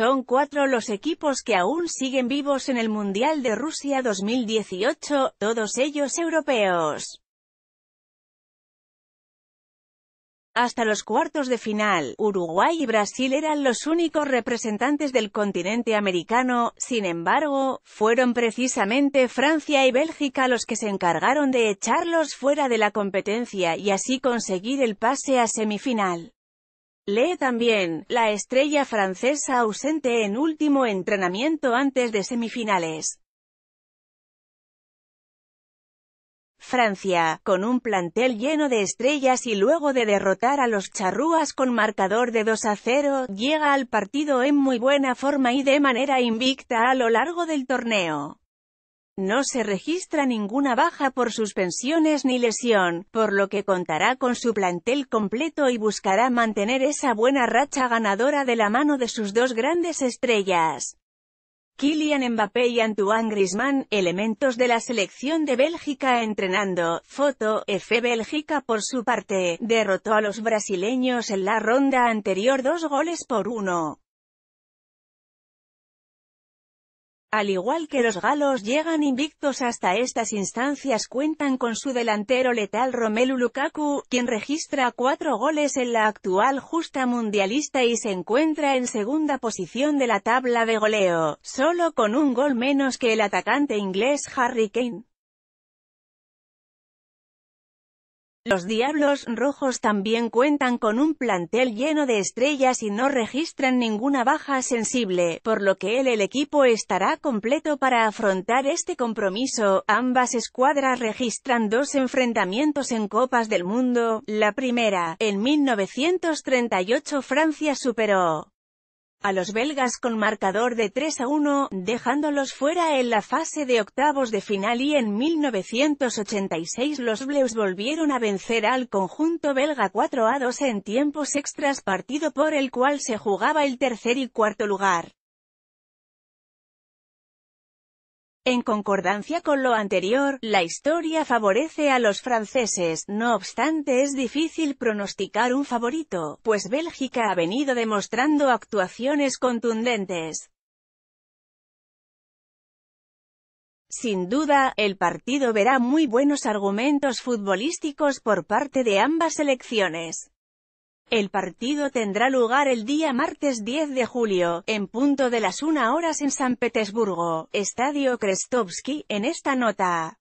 Son cuatro los equipos que aún siguen vivos en el Mundial de Rusia 2018, todos ellos europeos. Hasta los cuartos de final, Uruguay y Brasil eran los únicos representantes del continente americano, sin embargo, fueron precisamente Francia y Bélgica los que se encargaron de echarlos fuera de la competencia y así conseguir el pase a semifinal. Lee también, la estrella francesa ausente en último entrenamiento antes de semifinales. Francia, con un plantel lleno de estrellas y luego de derrotar a los charrúas con marcador de 2 a 0, llega al partido en muy buena forma y de manera invicta a lo largo del torneo. No se registra ninguna baja por suspensiones ni lesión, por lo que contará con su plantel completo y buscará mantener esa buena racha ganadora de la mano de sus dos grandes estrellas. Kylian Mbappé y Antoine Griezmann, elementos de la selección de Bélgica entrenando, foto, F. Bélgica por su parte, derrotó a los brasileños en la ronda anterior dos goles por uno. Al igual que los galos llegan invictos hasta estas instancias cuentan con su delantero letal Romelu Lukaku, quien registra cuatro goles en la actual justa mundialista y se encuentra en segunda posición de la tabla de goleo, solo con un gol menos que el atacante inglés Harry Kane. Los Diablos Rojos también cuentan con un plantel lleno de estrellas y no registran ninguna baja sensible, por lo que el, el equipo estará completo para afrontar este compromiso. Ambas escuadras registran dos enfrentamientos en Copas del Mundo. La primera, en 1938 Francia superó a los belgas con marcador de 3 a 1, dejándolos fuera en la fase de octavos de final y en 1986 los Bleus volvieron a vencer al conjunto belga 4 a 2 en tiempos extras partido por el cual se jugaba el tercer y cuarto lugar. En concordancia con lo anterior, la historia favorece a los franceses, no obstante es difícil pronosticar un favorito, pues Bélgica ha venido demostrando actuaciones contundentes. Sin duda, el partido verá muy buenos argumentos futbolísticos por parte de ambas selecciones. El partido tendrá lugar el día martes 10 de julio, en punto de las una horas en San Petersburgo, Estadio Krestovsky, en esta nota.